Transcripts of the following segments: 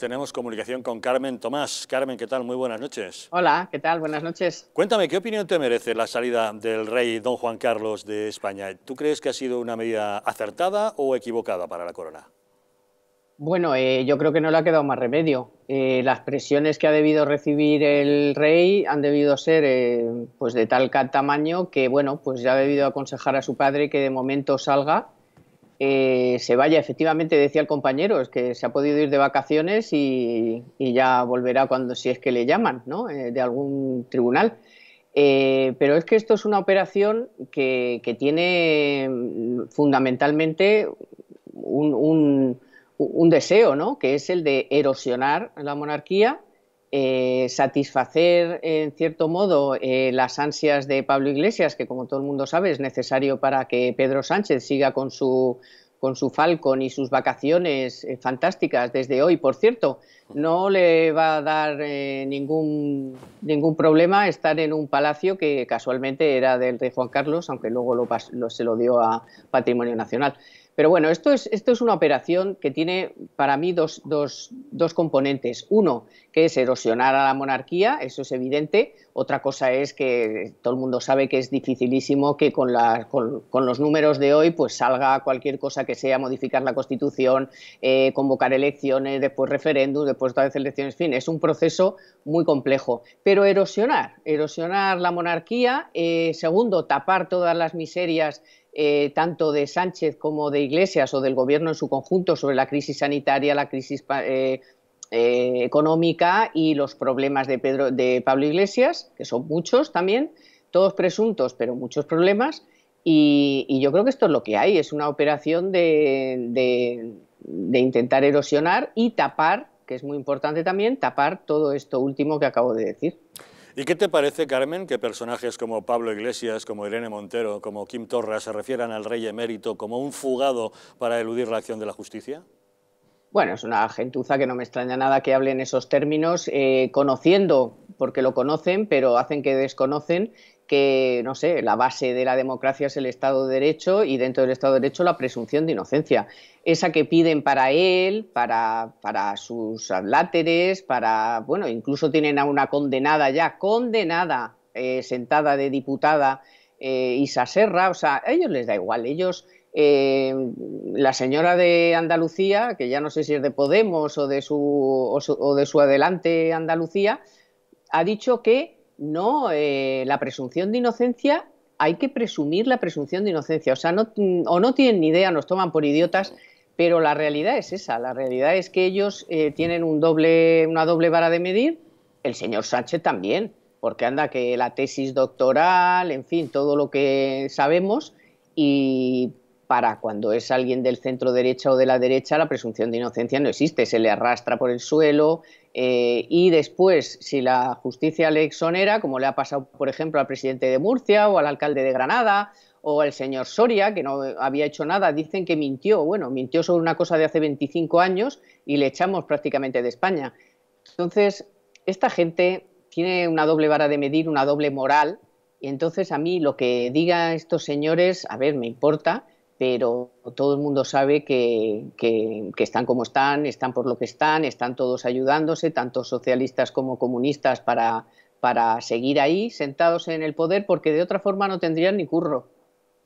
tenemos comunicación con Carmen Tomás. Carmen, ¿qué tal? Muy buenas noches. Hola, ¿qué tal? Buenas noches. Cuéntame, ¿qué opinión te merece la salida del rey don Juan Carlos de España? ¿Tú crees que ha sido una medida acertada o equivocada para la corona? Bueno, eh, yo creo que no le ha quedado más remedio. Eh, las presiones que ha debido recibir el rey han debido ser eh, pues de tal tamaño que, bueno, pues ya ha debido aconsejar a su padre que de momento salga eh, se vaya. Efectivamente, decía el compañero, es que se ha podido ir de vacaciones y, ya volverá cuando, si es que le llaman, ¿no? Eh, de algún tribunal. Eh, pero es que esto es una operación que, tiene mm, fundamentalmente un, un, deseo, ¿no? Que es el de erosionar la monarquía eh, satisfacer en cierto modo eh, las ansias de Pablo Iglesias, que como todo el mundo sabe es necesario para que Pedro Sánchez siga con su, con su Falcon y sus vacaciones eh, fantásticas desde hoy. Por cierto, no le va a dar ningún, problema estar en un palacio que casualmente era del rey Juan Carlos, aunque luego lo, se lo dio a Patrimonio Nacional. Pero bueno, esto es, una operación que tiene para mí dos, componentes. Uno, que es erosionar a la monarquía, eso es evidente. Otra cosa es que todo el mundo sabe que es dificilísimo que con, los números de hoy pues salga cualquier cosa que sea modificar la Constitución, eh, convocar elecciones, después referéndum, después otra vez elecciones, en fin, es un proceso muy complejo. Pero erosionar, erosionar la monarquía, eh, segundo, tapar todas las miserias eh, tanto de Sánchez como de Iglesias o del gobierno en su conjunto sobre la crisis sanitaria, la crisis eh, eh, económica y los problemas de, Pedro, de Pablo Iglesias, que son muchos también, todos presuntos, pero muchos problemas. Y, yo creo que esto es lo que hay, es una operación de intentar erosionar y tapar, que es muy importante también, tapar todo esto último que acabo de decir. ¿Y qué te parece, Carmen, que personajes como Pablo Iglesias, como Irene Montero, como Kim Torra se refieran al rey emérito como un fugado para eludir la acción de la justicia? Bueno, es una gentuza que no me extraña nada que hable en esos términos, eh, conociendo, porque lo conocen, pero hacen que desconocen que, no sé, la base de la democracia es el Estado de Derecho y dentro del Estado de Derecho la presunción de inocencia, esa que piden para él, para, para sus adláteres, para, bueno, incluso tienen a una condenada ya, condenada, eh, sentada de diputada, eh, Isa Serra, o sea, a ellos les da igual, ellos... Eh, la señora de Andalucía, que ya no sé si es de Podemos o de su, o de su adelante Andalucía, ha dicho que no, eh, la presunción de inocencia, hay que presumir la presunción de inocencia. O sea, no, mm, o no tienen ni idea, nos toman por idiotas, pero la realidad es esa. La realidad es que ellos eh, tienen una doble vara de medir, el señor Sánchez también, porque anda que la tesis doctoral, en fin, todo lo que sabemos, y para cuando es alguien del centro derecha o de la derecha, la presunción de inocencia no existe, se le arrastra por el suelo, eh, y después, si la justicia le exonera, como le ha pasado, por ejemplo, al presidente de Murcia o al alcalde de Granada o al señor Soria, que no había hecho nada, dicen que mintió. Bueno, mintió sobre una cosa de hace 25 años y le echamos prácticamente de España. Entonces, esta gente tiene una doble vara de medir, una doble moral. Y entonces a mí lo que digan estos señores, a ver, me importa, pero todo el mundo sabe que, están como están, están por lo que están, están todos ayudándose, tanto socialistas como comunistas, para, para seguir ahí sentados en el poder, porque de otra forma no tendrían ni curro.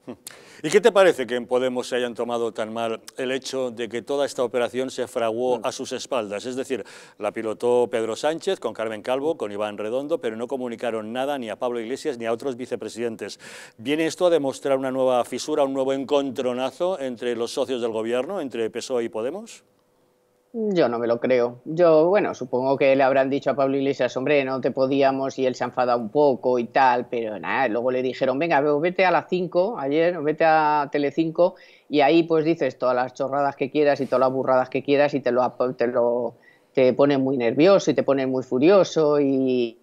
¿Y qué te parece que en Podemos se hayan tomado tan mal el hecho de que toda esta operación se fraguó mm. a sus espaldas? Es decir, la pilotó Pedro Sánchez con Carmen Calvo, con Iván Redondo, pero no comunicaron nada ni a Pablo Iglesias ni a otros vicepresidentes. ¿Viene esto a demostrar una nueva fisura, un nuevo encontronazo entre los socios del gobierno, entre PSOE y Podemos? Yo no me lo creo. Yo, bueno, supongo que le habrán dicho a Pablo Iglesias, hombre, no te podíamos y él se ha enfadado un poco y tal, pero nada, luego le dijeron, venga, vete a las 5 ayer, vete a Telecinco y ahí pues dices todas las chorradas que quieras y todas las burradas que quieras y te lo, te lo te pone muy nervioso y te pone muy furioso y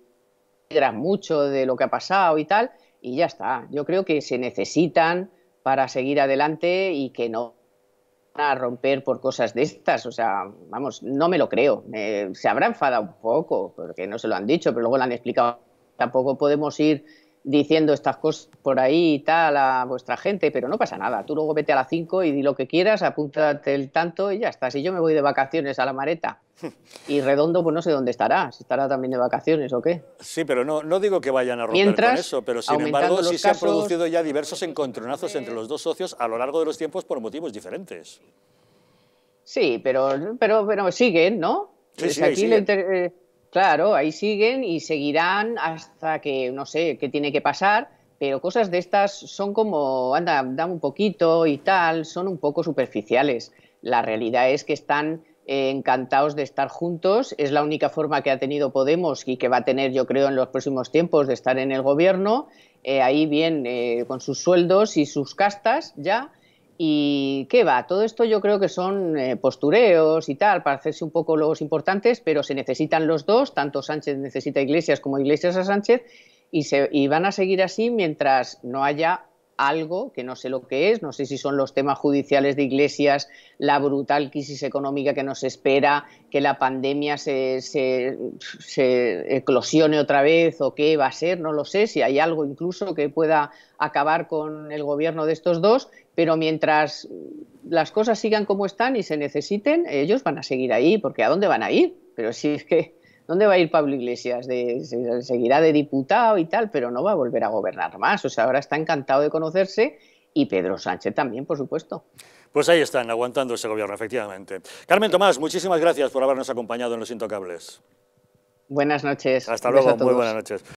te mucho de lo que ha pasado y tal, y ya está. Yo creo que se necesitan para seguir adelante y que no a romper por cosas de estas. O sea, vamos, no me lo creo. se habrá enfadado un poco, porque no se lo han dicho, pero luego lo han explicado. Tampoco podemos ir diciendo estas cosas por ahí y tal a vuestra gente, pero no pasa nada. Tú luego vete a las 5 y di lo que quieras, apúntate el tanto y ya está. Si yo me voy de vacaciones a la mareta y redondo, pues no sé dónde estará, si estará también de vacaciones o qué. Sí, pero no, no digo que vayan a romper con eso, pero sin embargo sí se han producido ya diversos encontronazos entre los dos socios a lo largo de los tiempos por motivos diferentes. Sí, pero, pero, pero siguen, ¿no? Sí, sí, Claro, ahí siguen y seguirán hasta que no sé qué tiene que pasar, pero cosas de estas son como, anda, dan un poquito y tal, son un poco superficiales. La realidad es que están eh, encantados de estar juntos, es la única forma que ha tenido Podemos y que va a tener, yo creo, en los próximos tiempos de estar en el gobierno, eh, ahí bien eh, con sus sueldos y sus castas ya y qué va, todo esto yo creo que son eh, postureos y tal, para hacerse un poco los importantes, pero se necesitan los dos, tanto Sánchez necesita Iglesias como Iglesias a Sánchez, y, se, y van a seguir así mientras no haya algo que no sé lo que es, no sé si son los temas judiciales de iglesias, la brutal crisis económica que nos espera, que la pandemia se, eclosione otra vez o qué va a ser, no lo sé, si hay algo incluso que pueda acabar con el gobierno de estos dos pero mientras las cosas sigan como están y se necesiten, ellos van a seguir ahí, porque ¿a dónde van a ir? Pero si es que, ¿dónde va a ir Pablo Iglesias? seguirá de diputado y tal, pero no va a volver a gobernar más. O sea, ahora está encantado de conocerse y Pedro Sánchez también, por supuesto. Pues ahí están, aguantando ese gobierno, efectivamente. Carmen Tomás, muchísimas gracias por habernos acompañado en Los Intocables. Buenas noches. Hasta luego, muy buenas noches.